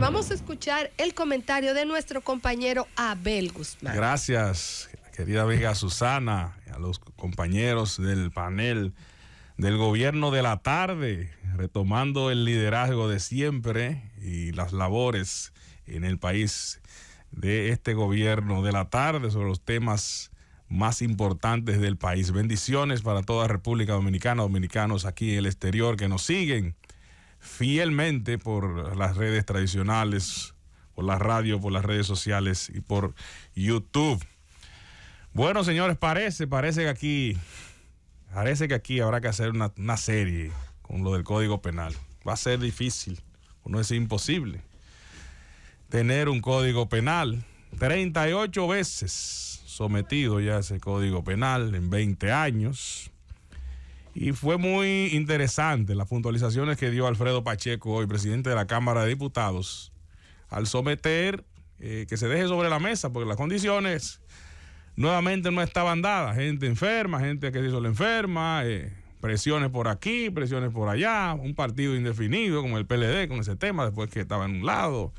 Vamos a escuchar el comentario de nuestro compañero Abel Guzmán. Gracias, querida Vega Susana, a los compañeros del panel del gobierno de la tarde, retomando el liderazgo de siempre y las labores en el país de este gobierno de la tarde sobre los temas más importantes del país. Bendiciones para toda República Dominicana, dominicanos aquí en el exterior que nos siguen fielmente por las redes tradicionales, por la radio, por las redes sociales y por YouTube. Bueno, señores, parece, parece que aquí, parece que aquí habrá que hacer una, serie con lo del Código Penal. Va a ser difícil, o no es imposible, tener un Código Penal. 38 veces sometido ya ese Código Penal en 20 años. Y fue muy interesante las puntualizaciones que dio Alfredo Pacheco, hoy presidente de la Cámara de Diputados, al someter eh, que se deje sobre la mesa, porque las condiciones nuevamente no estaban dadas. Gente enferma, gente que se hizo la enferma, eh, presiones por aquí, presiones por allá, un partido indefinido como el PLD con ese tema, después que estaba en un lado,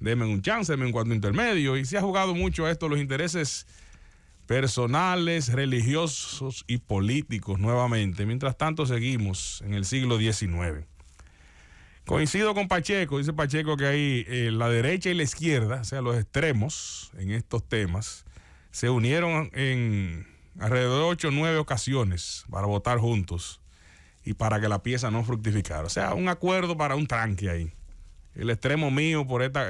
deme un chance, en un cuarto intermedio, y se ha jugado mucho a esto los intereses personales, religiosos y políticos nuevamente. Mientras tanto, seguimos en el siglo XIX. Coincido con Pacheco, dice Pacheco que ahí eh, la derecha y la izquierda, o sea, los extremos en estos temas, se unieron en alrededor de ocho o nueve ocasiones para votar juntos y para que la pieza no fructificara. O sea, un acuerdo para un tranque ahí el extremo mío por esta,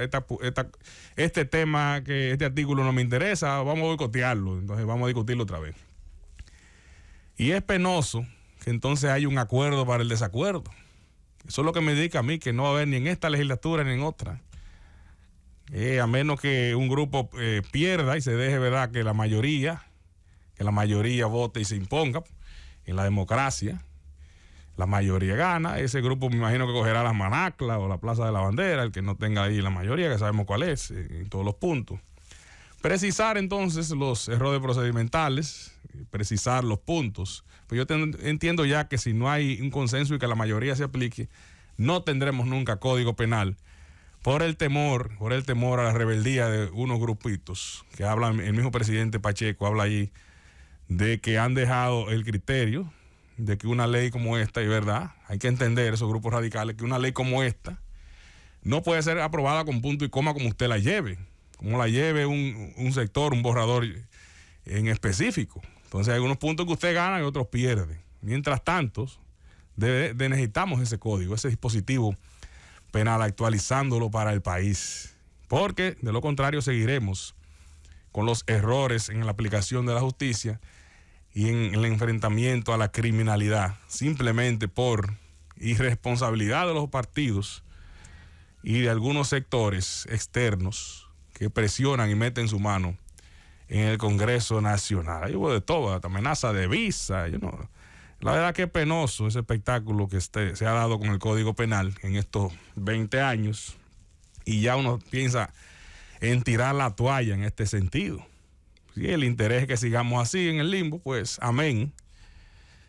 este tema, que este artículo no me interesa, vamos a boicotearlo, entonces vamos a discutirlo otra vez. Y es penoso que entonces haya un acuerdo para el desacuerdo. Eso es lo que me indica a mí, que no va a haber ni en esta legislatura ni en otra. Eh, a menos que un grupo eh, pierda y se deje, ¿verdad?, que la mayoría, que la mayoría vote y se imponga en la democracia la mayoría gana. Ese grupo me imagino que cogerá la Manacla o la Plaza de la Bandera, el que no tenga ahí la mayoría, que sabemos cuál es, en todos los puntos. Precisar entonces los errores procedimentales, precisar los puntos. Pues yo entiendo ya que si no hay un consenso y que la mayoría se aplique, no tendremos nunca código penal por el temor, por el temor a la rebeldía de unos grupitos que hablan, el mismo presidente Pacheco habla ahí de que han dejado el criterio de que una ley como esta, y verdad, hay que entender esos grupos radicales, que una ley como esta no puede ser aprobada con punto y coma como usted la lleve, como la lleve un, sector, un borrador en específico. Entonces hay unos puntos que usted gana y otros pierde. Mientras tanto, necesitamos ese código, ese dispositivo penal, actualizándolo para el país. Porque de lo contrario seguiremos con los errores en la aplicación de la justicia y en el enfrentamiento a la criminalidad, simplemente por irresponsabilidad de los partidos y de algunos sectores externos que presionan y meten su mano en el Congreso Nacional. Ahí hubo de todo, amenaza de visa. La verdad que es penoso ese espectáculo que este, se ha dado con el Código Penal en estos 20 años y ya uno piensa en tirar la toalla en este sentido. Si el interés es que sigamos así en el limbo, pues amén.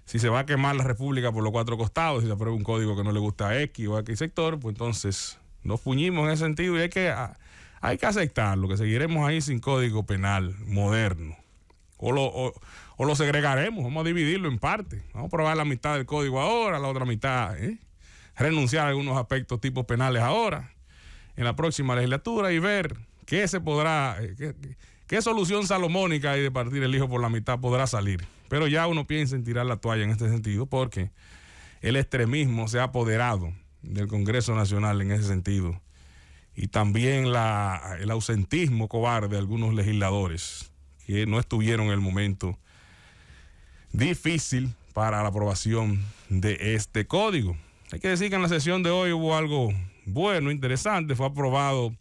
Si se va a quemar la República por los cuatro costados, si se aprueba un código que no le gusta a X o a X sector, pues entonces nos puñimos en ese sentido y hay que, ah, hay que aceptarlo, que seguiremos ahí sin código penal moderno. O lo, o, lo segregaremos, vamos a dividirlo en partes. Vamos a probar la mitad del código ahora, la otra mitad, ¿eh? renunciar a algunos aspectos tipo penales ahora, en la próxima legislatura y ver qué se podrá, eh, ¿Qué solución salomónica hay de partir el hijo por la mitad podrá salir? Pero ya uno piensa en tirar la toalla en este sentido porque el extremismo se ha apoderado del Congreso Nacional en ese sentido y también el ausentismo cobarde de algunos legisladores que no estuvieron en el momento difícil para la aprobación de este código. Hay que decir que en la sesión de hoy hubo algo bueno, interesante, fue aprobado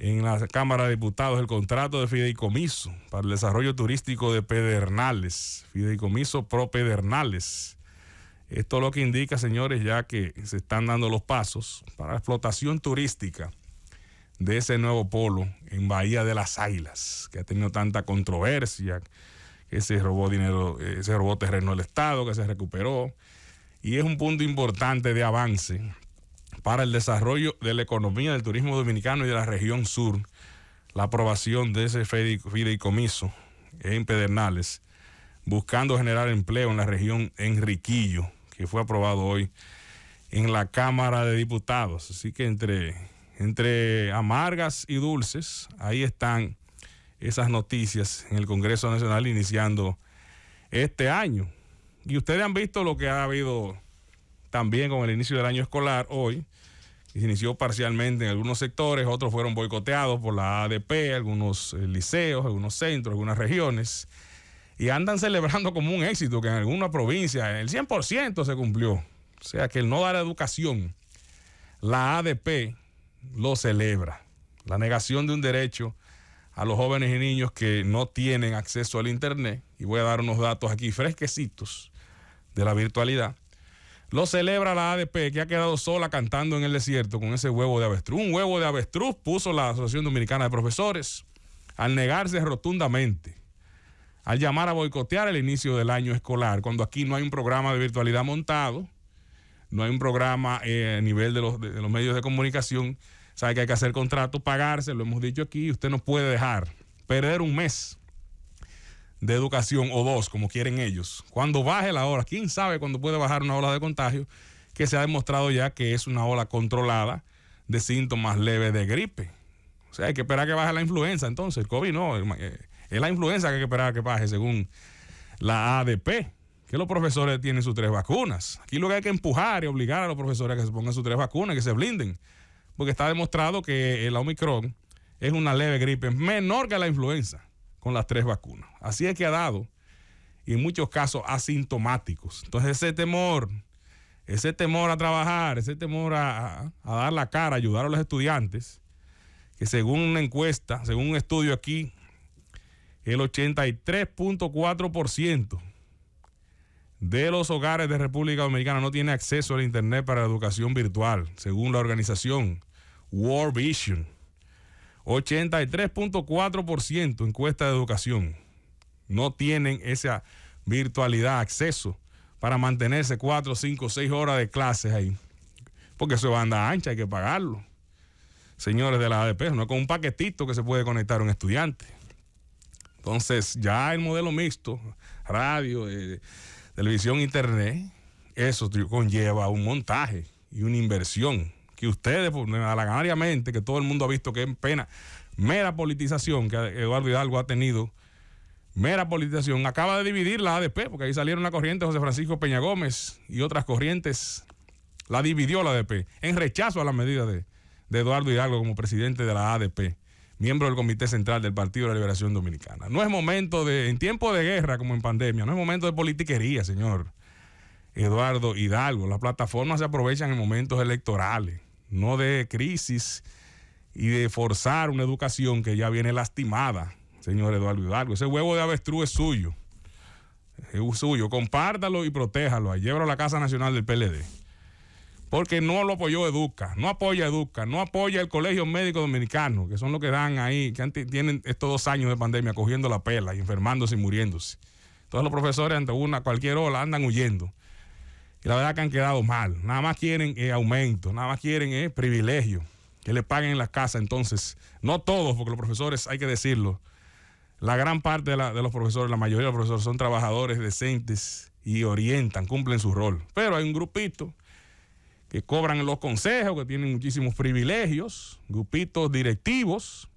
en la Cámara de Diputados el contrato de fideicomiso para el desarrollo turístico de Pedernales, fideicomiso pro Pedernales. Esto es lo que indica, señores, ya que se están dando los pasos para la explotación turística de ese nuevo polo en Bahía de las Águilas, que ha tenido tanta controversia, que se robó dinero, eh, se robó terreno del Estado, que se recuperó. Y es un punto importante de avance para el desarrollo de la economía del turismo dominicano y de la región sur, la aprobación de ese fideicomiso en Pedernales, buscando generar empleo en la región Enriquillo, que fue aprobado hoy en la Cámara de Diputados. Así que entre, entre amargas y dulces, ahí están esas noticias en el Congreso Nacional iniciando este año. Y ustedes han visto lo que ha habido también con el inicio del año escolar hoy. Se inició parcialmente en algunos sectores, otros fueron boicoteados por la ADP, algunos eh, liceos, algunos centros, algunas regiones. Y andan celebrando como un éxito que en alguna provincia el 100% se cumplió. O sea que el no dar educación, la ADP lo celebra. La negación de un derecho a los jóvenes y niños que no tienen acceso al Internet. Y voy a dar unos datos aquí fresquecitos de la virtualidad lo celebra la ADP, que ha quedado sola cantando en el desierto con ese huevo de avestruz. Un huevo de avestruz puso la Asociación Dominicana de Profesores al negarse rotundamente, al llamar a boicotear el inicio del año escolar, cuando aquí no hay un programa de virtualidad montado, no hay un programa eh, a nivel de los, medios de comunicación, sabe que hay que hacer contrato, pagarse, lo hemos dicho aquí, usted no puede dejar perder un mes de educación o dos, como quieren ellos, cuando baje la ola, quién sabe cuándo puede bajar una ola de contagio, que se ha demostrado ya que es una ola controlada de síntomas leves de gripe. O sea, hay que esperar que baje la influenza, entonces el COVID no, eh, es la influenza que hay que esperar que baje según la ADP que los profesores tienen sus tres vacunas. Aquí lo que hay que empujar y obligar a los profesores a que se pongan sus tres vacunas, que se blinden, porque está demostrado que el Omicron es una leve gripe, menor que la influenza con las tres vacunas. Así es que ha dado, y en muchos casos, asintomáticos. Entonces ese temor, ese temor a trabajar, ese temor a, dar la cara, ayudar a los estudiantes, que según una encuesta, según un estudio aquí, el 83.4% de los hogares de República Dominicana no tiene acceso al Internet para la educación virtual, según la organización World Vision. 83.4% encuesta de educación. No tienen esa virtualidad, acceso para mantenerse 4, 5, 6 horas de clases ahí. Porque eso es banda ancha, hay que pagarlo. Señores de la ADP, no con un paquetito que se puede conectar un estudiante. Entonces, ya el modelo mixto, radio, eh, televisión, internet, eso conlleva un montaje y una inversión que ustedes, pues, alaganariamente, que todo el mundo ha visto que es pena, mera politización que Eduardo Hidalgo ha tenido, mera politización, acaba de dividir la ADP, porque ahí salieron la corriente José Francisco Peña Gómez y otras corrientes, la dividió la ADP, en rechazo a las medidas de, de Eduardo Hidalgo como presidente de la ADP miembro del Comité Central del Partido de la Liberación Dominicana. No es momento de, en tiempo de guerra como en pandemia, no es momento de politiquería, señor. Eduardo Hidalgo, las plataformas se aprovechan en momentos electorales no de crisis y de forzar una educación que ya viene lastimada, señor Eduardo Hidalgo. Ese huevo de avestruz es suyo. Es suyo. Compártalo y protéjalo. Llévalo a la Casa Nacional del PLD. Porque no lo apoyó Educa, no apoya Educa, no apoya el Colegio Médico Dominicano, que son los que dan ahí, que tienen estos dos años de pandemia cogiendo la pela y enfermándose y muriéndose. Todos los profesores ante una cualquier ola andan huyendo. Y la verdad que han quedado mal. Nada más quieren eh, aumento, nada más quieren eh, privilegio, que le paguen en las casas. Entonces, no todos, porque los profesores, hay que decirlo, la gran parte de, los profesores, la mayoría de los profesores son trabajadores decentes y orientan, cumplen su rol. Pero hay un grupito que cobran los consejos, que tienen muchísimos privilegios, grupitos directivos,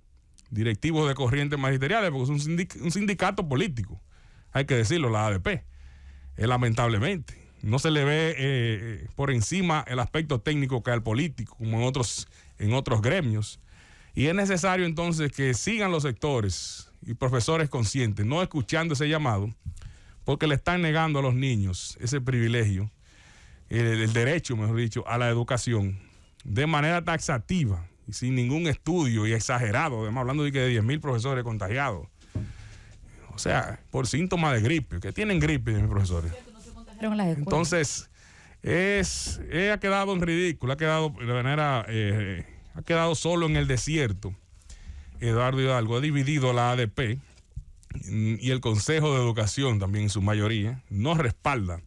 directivos de corrientes magisteriales, porque es un, sindicato político, hay que decirlo, la ADP, Es eh, lamentablemente no se le ve eh, por encima el aspecto técnico que al político, como en otros, en otros gremios. Y es necesario entonces que sigan los sectores y profesores conscientes, no escuchando ese llamado, porque le están negando a los niños ese privilegio, el, derecho, mejor dicho, a la educación, de manera taxativa y sin ningún estudio y exagerado, además hablando de que de mil profesores contagiados. O sea, por síntomas de gripe, que tienen gripe, mis profesores. Entonces, es, eh, ha quedado en ridículo, ha quedado de manera, eh, ha quedado solo en el desierto. Eduardo Hidalgo ha dividido la ADP y el Consejo de Educación también en su mayoría no respalda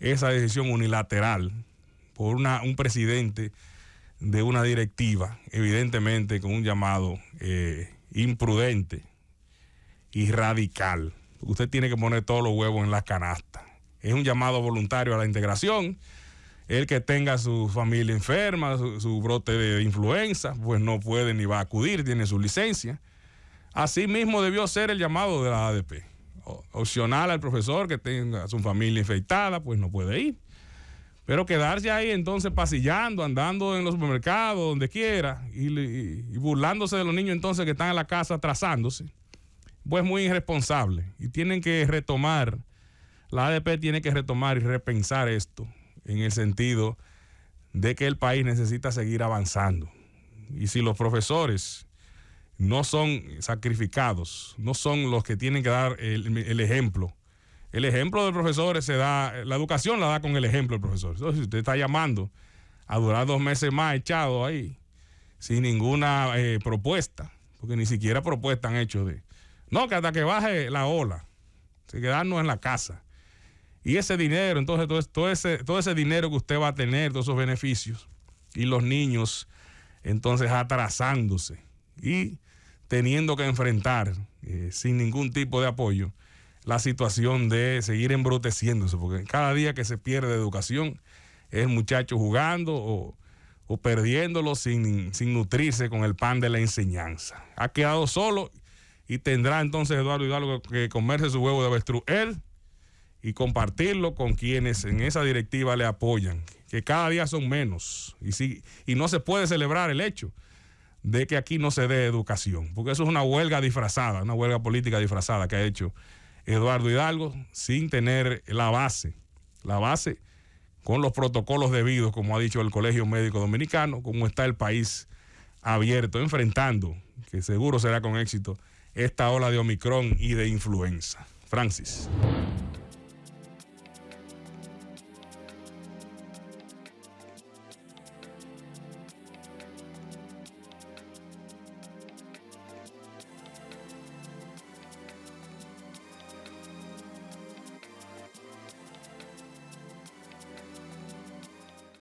esa decisión unilateral por una, un presidente de una directiva, evidentemente con un llamado eh, imprudente y radical. Usted tiene que poner todos los huevos en la canasta es un llamado voluntario a la integración. El que tenga su familia enferma, su, brote de influenza, pues no puede ni va a acudir, tiene su licencia. Asimismo debió ser el llamado de la ADP. opcional al profesor que tenga su familia infectada, pues no puede ir. Pero quedarse ahí entonces pasillando, andando en los supermercados, donde quiera, y, y, burlándose de los niños entonces que están en la casa trazándose pues muy irresponsable. Y tienen que retomar la ADP tiene que retomar y repensar esto en el sentido de que el país necesita seguir avanzando. Y si los profesores no son sacrificados, no son los que tienen que dar el, ejemplo. El ejemplo del profesor se da, la educación la da con el ejemplo del profesor. Entonces, si usted está llamando a durar dos meses más echado ahí, sin ninguna eh, propuesta, porque ni siquiera propuesta han hecho de, no, que hasta que baje la ola, se quedarnos en la casa. Y ese dinero, entonces todo, ese, todo ese dinero que usted va a tener, todos esos beneficios, y los niños entonces atrasándose y teniendo que enfrentar eh, sin ningún tipo de apoyo la situación de seguir embruteciéndose, porque cada día que se pierde educación es muchacho jugando o, perdiéndolo sin, sin, nutrirse con el pan de la enseñanza. Ha quedado solo y tendrá entonces Eduardo Hidalgo que comerse su huevo de avestruz. Él y compartirlo con quienes en esa directiva le apoyan, que cada día son menos. Y, y no se puede celebrar el hecho de que aquí no se dé educación, porque eso es una huelga disfrazada, una huelga política disfrazada que ha hecho Eduardo Hidalgo sin tener la base, la base con los protocolos debidos, como ha dicho el Colegio Médico Dominicano, como está el país abierto, enfrentando, que seguro será con éxito, esta ola de Omicron y de influenza. Francis.